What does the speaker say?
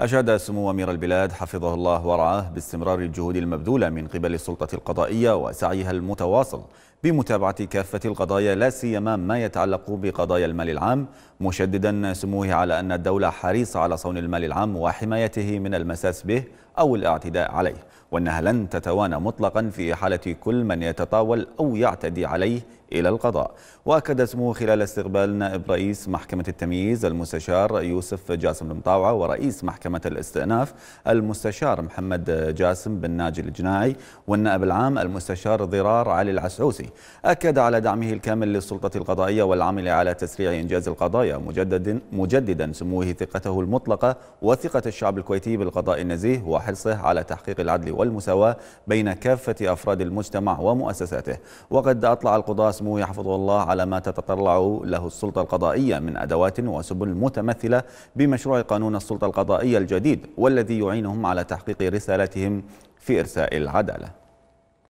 أشاد سمو أمير البلاد حفظه الله ورعاه باستمرار الجهود المبذولة من قبل السلطة القضائية وسعيها المتواصل بمتابعة كافة القضايا لا سيما ما يتعلق بقضايا المال العام مشددا سموه على أن الدولة حريصة على صون المال العام وحمايته من المساس به أو الاعتداء عليه وأنها لن تتوانى مطلقا في إحالة كل من يتطاول أو يعتدي عليه إلى القضاء وأكد سموه خلال استقبال نائب رئيس محكمة التمييز المستشار يوسف جاسم المطاوعة ورئيس محكمة الاستئناف المستشار محمد جاسم بن ناجي الجناعي والنائب العام المستشار ضرار علي العسعوسي أكد على دعمه الكامل للسلطة القضائية والعمل على تسريع إنجاز القضايا مجدد مجددا سموه ثقته المطلقة وثقة الشعب الكويتي بالقضاء النزيه وحرصه على تحقيق العدل والمساواة بين كافة أفراد المجتمع ومؤسساته وقد أطلع القضاء سموه حفظه الله على ما تتطلع له السلطة القضائية من أدوات وسبل متمثلة بمشروع قانون السلطة القضائية الجديد والذي يعينهم على تحقيق رسالتهم في إرساء العدالة